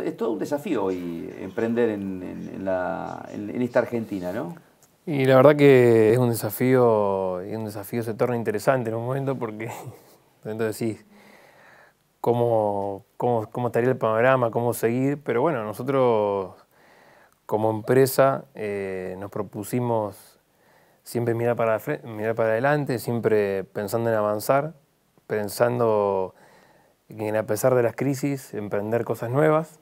es todo un desafío hoy emprender en, en, esta Argentina, ¿no? Y la verdad que es un desafío, y un desafío se torna interesante en un momento porque entonces decís cómo, estaría el panorama, cómo seguir, pero bueno, nosotros como empresa eh, nos propusimos siempre mirar para, mirar para adelante, siempre pensando en avanzar, pensando en a pesar de las crisis, emprender cosas nuevas.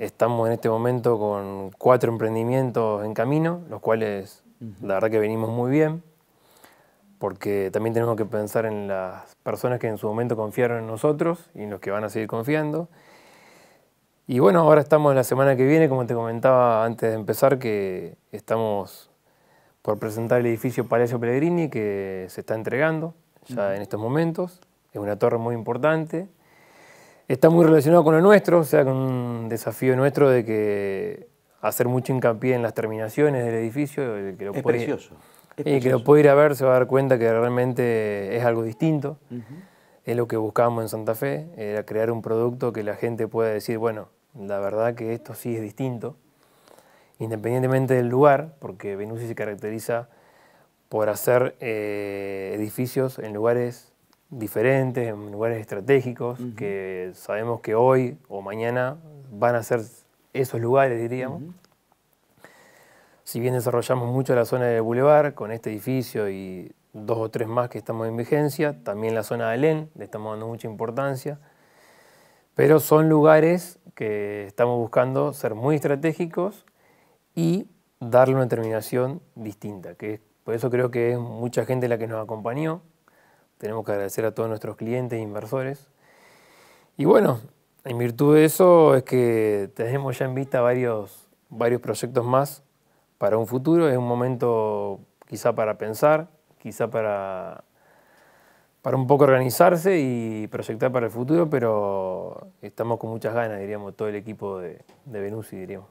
Estamos en este momento con cuatro emprendimientos en camino, los cuales la verdad que venimos muy bien, porque también tenemos que pensar en las personas que en su momento confiaron en nosotros y en los que van a seguir confiando. Y bueno, ahora estamos la semana que viene, como te comentaba antes de empezar, que estamos por presentar el edificio Palacio Pellegrini, que se está entregando ya en estos momentos. Es una torre muy importante, está muy relacionado con lo nuestro, o sea, con un desafío nuestro de que hacer mucho hincapié en las terminaciones del edificio. es, precioso. Y que lo puede ir a ver se va a dar cuenta que realmente es algo distinto. Es lo que buscábamos en Santa Fe, era crear un producto que la gente pueda decir, bueno, la verdad que esto sí es distinto, independientemente del lugar, porque Venusi se caracteriza por hacer eh, edificios en lugares diferentes, en lugares estratégicos, que sabemos que hoy o mañana van a ser esos lugares, diríamos. Si bien desarrollamos mucho la zona de Boulevard con este edificio y dos o tres más que estamos en vigencia, también la zona de Alén, le estamos dando mucha importancia, pero son lugares que estamos buscando ser muy estratégicos y darle una terminación distinta, que por eso creo que es mucha gente la que nos acompañó, tenemos que agradecer a todos nuestros clientes e inversores. Y bueno, en virtud de eso es que tenemos ya en vista varios, varios proyectos más para un futuro. Es un momento quizá para pensar, quizá para, para un poco organizarse y proyectar para el futuro, pero estamos con muchas ganas, diríamos, todo el equipo de, de y diríamos.